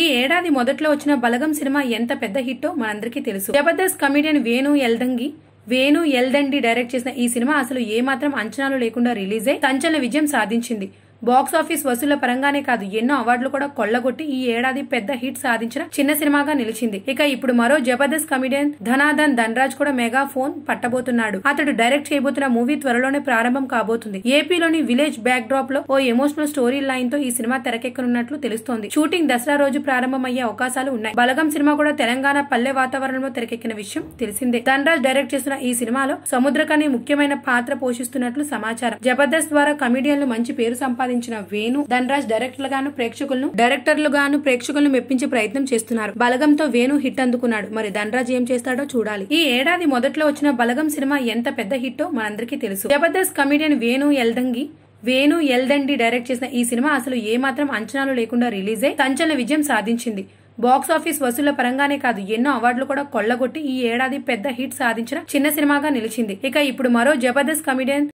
ఈ ఏడాది మొదట్లో వచ్చిన బలగం సినిమా ఎంత పెద్ద హిట్టో మనందరికీ తెలుసు జబర్దస్త్ కమెడియన్ వేణు ఎల్దంగి వేణు ఎల్దండి డైరెక్ట్ చేసిన ఈ సినిమా అసలు ఏమాత్రం అంచనాలు లేకుండా రిలీజ్ అయి సంచలన విజయం సాధించింది బాక్సాఫీస్ వసూళ్ల పరంగానే కాదు ఎన్నో అవార్డులు కూడా కొల్లగొట్టి ఈ ఏడాది పెద్ద హిట్ సాధించిన చిన్న సినిమాగా నిలిచింది ఇక ఇప్పుడు మరో జబర్దస్త్ కమిడియన్ ధనాధన్ ధనరాజ్ కూడా మెగా ఫోన్ పట్టబోతున్నాడు అతడు డైరెక్ట్ చేయబోతున్న మూవీ త్వరలోనే ప్రారంభం కాబోతుంది ఏపీలోని విలేజ్ బ్యాక్ డ్రాప్ లో ఓ ఎమోషనల్ స్టోరీ లైన్ తో ఈ సినిమా తెరకెక్కనున్నట్లు తెలుస్తోంది షూటింగ్ దసరా రోజు ప్రారంభమయ్యే అవకాశాలు ఉన్నాయి బలగం సినిమా కూడా తెలంగాణ పల్లె వాతావరణంలో తెరకెక్కిన విషయం తెలిసిందే ధనరాజ్ డైరెక్ట్ చేసిన ఈ సినిమాలో సముద్రకాన్ని ముఖ్యమైన పాత్ర పోషిస్తున్నట్లు సమాచారం జబర్దస్త్ ద్వారా కమిడియన్లు మంచి పేరు సంపాదించారు సంపాదించిన వేణు ధనరాజ్ డైరెక్టర్లుగాను ప్రేక్షకులను డైరెక్టర్లుగాను ప్రేక్షకులను మెప్పించే ప్రయత్నం చేస్తున్నారు బలగంతో వేణు హిట్ అందుకున్నాడు మరి ధనరాజ్ ఏం చేస్తాడో చూడాలి ఈ ఏడాది మొదట్లో వచ్చిన బలగం సినిమా ఎంత పెద్ద హిట్టో మనందరికీ తెలుసు జబర్దస్త్ కమిడియన్ వేణు ఎల్దంగి వేణు ఎల్దండి డైరెక్ట్ చేసిన ఈ సినిమా అసలు ఏమాత్రం అంచనాలు లేకుండా రిలీజ్ అయి సంచలన విజయం సాధించింది బాక్స్ ఆఫీస్ వసూళ్ల పరంగానే కాదు ఎన్నో అవార్డులు కూడా కొల్లగొట్టి ఈ ఏడాది పెద్ద హిట్ సాధించిన చిన్న సినిమాగా నిలిచింది ఇక ఇప్పుడు మరో జబర్దస్త్ కమిడియన్